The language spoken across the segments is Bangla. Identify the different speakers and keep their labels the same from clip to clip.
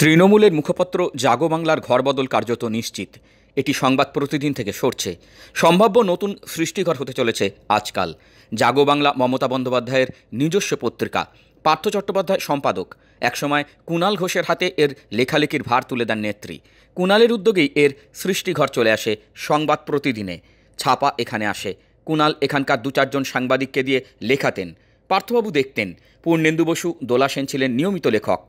Speaker 1: তৃণমূলের মুখপত্র জাগো বাংলার ঘরবদল কার্যত নিশ্চিত এটি সংবাদ প্রতিদিন থেকে সরছে সম্ভাব্য নতুন সৃষ্টিঘর হতে চলেছে আজকাল জাগো বাংলা মমতা বন্দ্যোপাধ্যায়ের নিজস্ব পত্রিকা পার্থ চট্টোপাধ্যায় সম্পাদক একসময় কুণাল ঘোষের হাতে এর লেখালেখির ভার তুলে দেন নেত্রী কুণালের উদ্যোগেই এর সৃষ্টিঘর চলে আসে সংবাদ প্রতিদিনে ছাপা এখানে আসে কুণাল এখানকার দু চারজন সাংবাদিককে দিয়ে লেখাতেন পার্থবাবু দেখতেন পূর্ণেন্দু বসু দোলা সেন ছিলেন নিয়মিত লেখক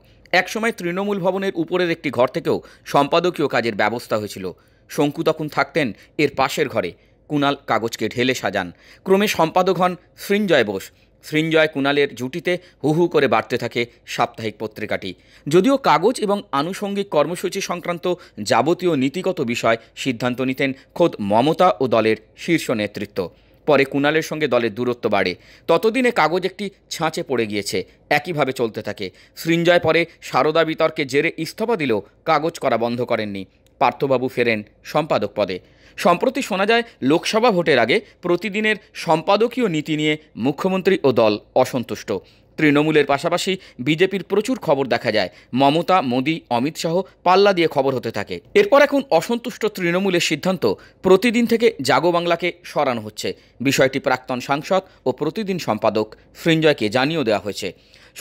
Speaker 1: একসময় তৃণমূল ভবনের উপরের একটি ঘর থেকেও সম্পাদকীয় কাজের ব্যবস্থা হয়েছিল শঙ্কু তখন থাকতেন এর পাশের ঘরে কুনাল কাগজকে ঢেলে সাজান ক্রমে সম্পাদক হন সৃঞ্জয় বোস সৃঞ্জয় কুনালের জুটিতে হুহু করে বাড়তে থাকে সাপ্তাহিক পত্রিকাটি যদিও কাগজ এবং আনুষঙ্গিক কর্মসূচি সংক্রান্ত যাবতীয় নীতিগত বিষয় সিদ্ধান্ত নিতেন খোদ মমতা ও দলের শীর্ষ নেতৃত্ব পরে কুণালের সঙ্গে দলের দূরত্ব বাড়ে ততদিনে কাগজ একটি ছাঁচে পড়ে গিয়েছে একইভাবে চলতে থাকে সৃঞ্জয় পরে সারদা বিতর্কে জেরে ইস্তফা দিলেও কাগজ করা বন্ধ করেননি পার্থবাবু ফেরেন সম্পাদক পদে সম্প্রতি শোনা যায় লোকসভা ভোটের আগে প্রতিদিনের সম্পাদকীয় নীতি নিয়ে মুখ্যমন্ত্রী ও দল অসন্তুষ্ট তৃণমূলের পাশাপাশি বিজেপির প্রচুর খবর দেখা যায় মমতা মোদি অমিত শাহ পাল্লা দিয়ে খবর হতে থাকে এরপর এখন অসন্তুষ্ট তৃণমূলের সিদ্ধান্ত প্রতিদিন থেকে জাগো বাংলাকে সরানো হচ্ছে বিষয়টি প্রাক্তন সাংসদ ও প্রতিদিন সম্পাদক ফ্রিঞ্জয়কে জানিয়েও দেওয়া হয়েছে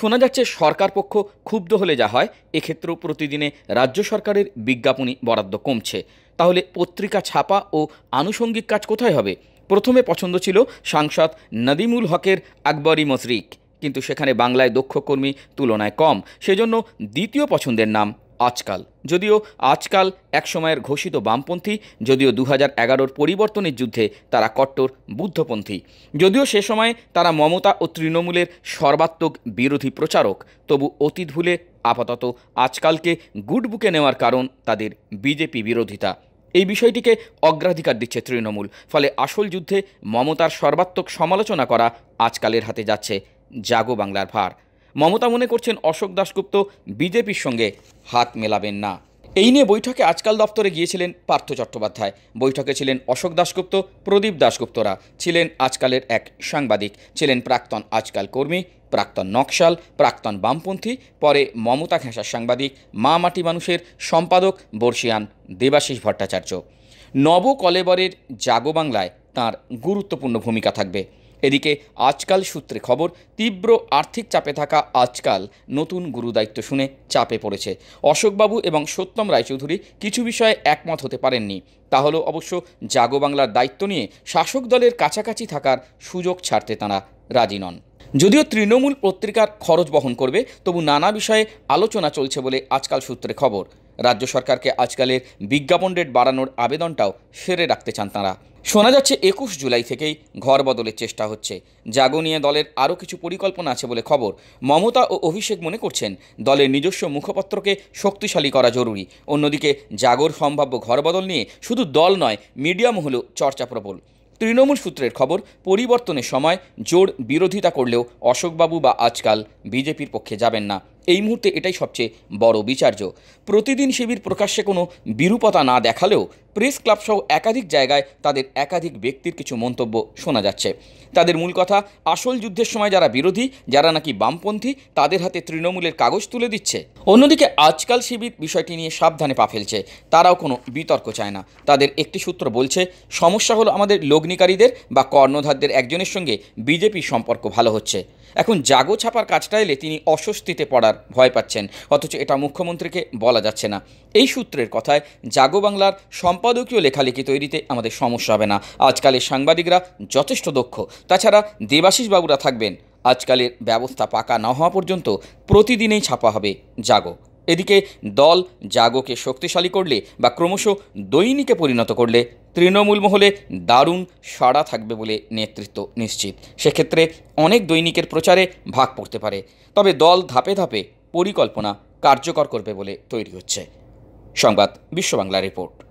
Speaker 1: শোনা যাচ্ছে সরকার পক্ষ ক্ষুব্ধ হলে যা হয় এক্ষেত্রেও প্রতিদিনে রাজ্য সরকারের বিজ্ঞাপনী বরাদ্দ কমছে তাহলে পত্রিকা ছাপা ও আনুষঙ্গিক কাজ কোথায় হবে প্রথমে পছন্দ ছিল সাংসদ নদিমুল হকের আকবরী মশরিক কিন্তু সেখানে বাংলায় দক্ষ কর্মী তুলনায় কম সেজন্য দ্বিতীয় পছন্দের নাম আজকাল যদিও আজকাল একসময়ের ঘোষিত বামপন্থী যদিও দু হাজার এগারোর পরিবর্তনের যুদ্ধে তারা কট্টর বুদ্ধপন্থী যদিও সে সময়ে তারা মমতা ও তৃণমূলের সর্বাত্মক বিরোধী প্রচারক তবু অতীত ভুলে আপাতত আজকালকে গুডবুকে নেওয়ার কারণ তাদের বিজেপি বিরোধিতা এই বিষয়টিকে অগ্রাধিকার দিচ্ছে তৃণমূল ফলে আসল যুদ্ধে মমতার সর্বাত্মক সমালোচনা করা আজকালের হাতে যাচ্ছে জাগো বাংলার ভার মমতা মনে করছেন অশোক দাশগুপ্ত বিজেপির সঙ্গে হাত মেলাবেন না এই নিয়ে বৈঠকে আজকাল দপ্তরে গিয়েছিলেন পার্থ চট্টোপাধ্যায় বৈঠকে ছিলেন অশোক দাশগুপ্ত প্রদীপ দাশগুপ্তরা ছিলেন আজকালের এক সাংবাদিক ছিলেন প্রাক্তন আজকাল কর্মী প্রাক্তন নকশাল প্রাক্তন বামপন্থী পরে মমতা ঘেঁষার সাংবাদিক মা মাটি মানুষের সম্পাদক বর্ষিয়ান দেবাশিস ভট্টাচার্য নব কলেবরের জাগো বাংলায় তাঁর গুরুত্বপূর্ণ ভূমিকা থাকবে এদিকে আজকাল সূত্রে খবর তীব্র আর্থিক চাপে থাকা আজকাল নতুন গুরুদায়িত্ব শুনে চাপে পড়েছে অশোকবাবু এবং সত্যম রায়চৌধুরী কিছু বিষয়ে একমত হতে পারেননি তা অবশ্য জাগো বাংলার দায়িত্ব নিয়ে শাসক দলের কাছাকাছি থাকার সুযোগ ছাড়তে তাঁরা রাজি নন যদিও তৃণমূল পত্রিকার খরচ বহন করবে তবু নানা বিষয়ে আলোচনা চলছে বলে আজকাল সূত্রে খবর রাজ্য সরকারকে আজকালের বিজ্ঞাপন রেট বাড়ানোর আবেদনটাও সেরে রাখতে চান তাঁরা শোনা যাচ্ছে একুশ জুলাই থেকেই ঘর বদলের চেষ্টা হচ্ছে জাগো নিয়ে দলের আরও কিছু পরিকল্পনা আছে বলে খবর মমতা ও অভিষেক মনে করছেন দলের নিজস্ব মুখপত্রকে শক্তিশালী করা জরুরি অন্যদিকে জাগোর সম্ভাব্য ঘরবদল নিয়ে শুধু দল নয় মিডিয়া মহলেও চর্চা প্রবল তৃণমূল সূত্রের খবর পরিবর্তনের সময় জোর বিরোধিতা করলেও অশোকবাবু বা আজকাল বিজেপির পক্ষে যাবেন না এই মুহূর্তে এটাই সবচেয়ে বড় বিচার্য প্রতিদিন শিবির প্রকাশ্যে কোনো বিরূপতা না দেখালেও প্রেস ক্লাবসহ একাধিক জায়গায় তাদের একাধিক ব্যক্তির কিছু মন্তব্য শোনা যাচ্ছে তাদের মূল কথা আসল যুদ্ধের সময় যারা বিরোধী যারা নাকি বামপন্থী তাদের হাতে তৃণমূলের কাগজ তুলে দিচ্ছে অন্যদিকে আজকাল শিবির বিষয়টি নিয়ে সাবধানে পা ফেলছে তারাও কোনো বিতর্ক চায় না তাদের একটি সূত্র বলছে সমস্যা হলো আমাদের লগ্নিকারীদের বা কর্ণধারদের একজনের সঙ্গে বিজেপির সম্পর্ক ভালো হচ্ছে এখন জাগো ছাপার কাজটা এলে তিনি অস্বস্তিতে পড়ার ভয় পাচ্ছেন অথচ এটা মুখ্যমন্ত্রীকে বলা যাচ্ছে না এই সূত্রের কথায় জাগো বাংলার সম্পাদকীয় লেখালেখি তৈরিতে আমাদের সমস্যা হবে না আজকালের সাংবাদিকরা যথেষ্ট দক্ষ তাছাড়া দেবাশিসবাবুরা থাকবেন আজকালের ব্যবস্থা পাকা না হওয়া পর্যন্ত প্রতিদিনেই ছাপা হবে জাগো এদিকে দল জাগোকে শক্তিশালী করলে বা ক্রমশ দৈনিকে পরিণত করলে তৃণমূল মহলে দারুণ সাড়া থাকবে বলে নেতৃত্ব নিশ্চিত সেক্ষেত্রে অনেক দৈনিকের প্রচারে ভাগ পড়তে পারে তবে দল ধাপে ধাপে পরিকল্পনা কার্যকর করবে বলে তৈরি হচ্ছে সংবাদ বিশ্ববাংলা রিপোর্ট